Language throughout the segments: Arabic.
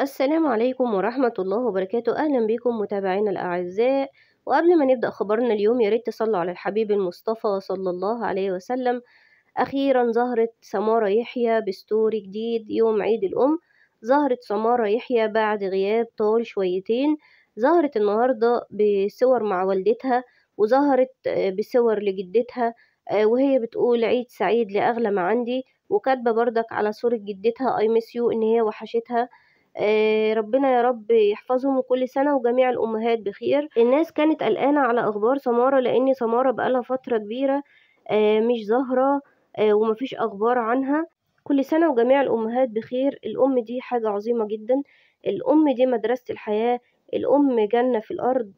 السلام عليكم ورحمة الله وبركاته أهلا بكم متابعينا الأعزاء وقبل ما نبدأ خبرنا اليوم ياريت تصلوا على الحبيب المصطفى صلى الله عليه وسلم أخيرا ظهرت سمارة يحيى بستوري جديد يوم عيد الأم ظهرت سمارة يحيى بعد غياب طول شويتين ظهرت النهاردة بصور مع والدتها وظهرت بصور لجدتها آه، وهي بتقول عيد سعيد لأغلى ما عندي وكاتبة بردك على صورة جدتها I miss you إن هي وحشتها آه، ربنا يا رب يحفظهم كل سنة وجميع الأمهات بخير الناس كانت قلقانة على أخبار سمارة لأن سمارة بقالها فترة كبيرة آه، مش ظاهرة آه، ومفيش أخبار عنها كل سنة وجميع الأمهات بخير الأم دي حاجة عظيمة جدا الأم دي مدرسة الحياة الأم جنة في الأرض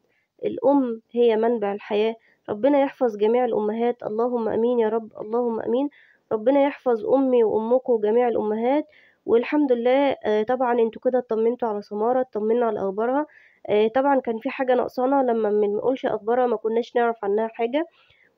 الأم هي منبع الحياة ربنا يحفظ جميع الأمهات اللهم أمين يا رب اللهم أمين ربنا يحفظ أمي وأمكم وجميع الأمهات والحمد لله آه، طبعا انتوا كده اطمنتوا على سمارة اطمنا على اخبارها آه، طبعا كان في حاجة ناقصانا لما منقولش اخبارها ما كناش نعرف عنها حاجة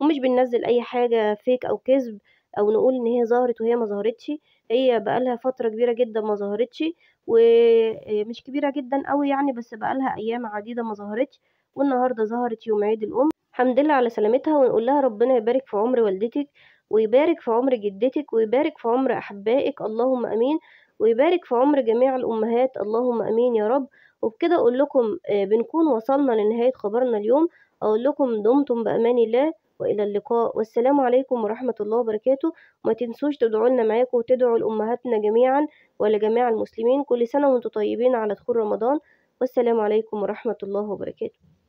ومش بننزل اي حاجة فيك او كذب او نقول ان هي ظهرت وهي ما ظهرتش هي بقالها فترة كبيرة جدا ما ظهرتش ومش آه، كبيرة جدا قوي يعني بس بقالها ايام عديدة ما ظهرتش والنهاردة ظهرت يوم عيد الام الحمد لله على سلامتها ونقول لها ربنا يبارك في عمر والدتك ويبارك في عمر جدتك ويبارك في عمر أحبائك اللهم أمين ويبارك في عمر جميع الأمهات اللهم أمين يا رب وبكده أقول لكم آه، بنكون وصلنا لنهاية خبرنا اليوم أقول لكم دمتم بأمان الله وإلى اللقاء والسلام عليكم ورحمة الله وبركاته ما تنسوش تدعوا لنا معاكم وتدعوا لأمهاتنا جميعا ولجميع المسلمين كل سنة وانتم طيبين على دخول رمضان والسلام عليكم ورحمة الله وبركاته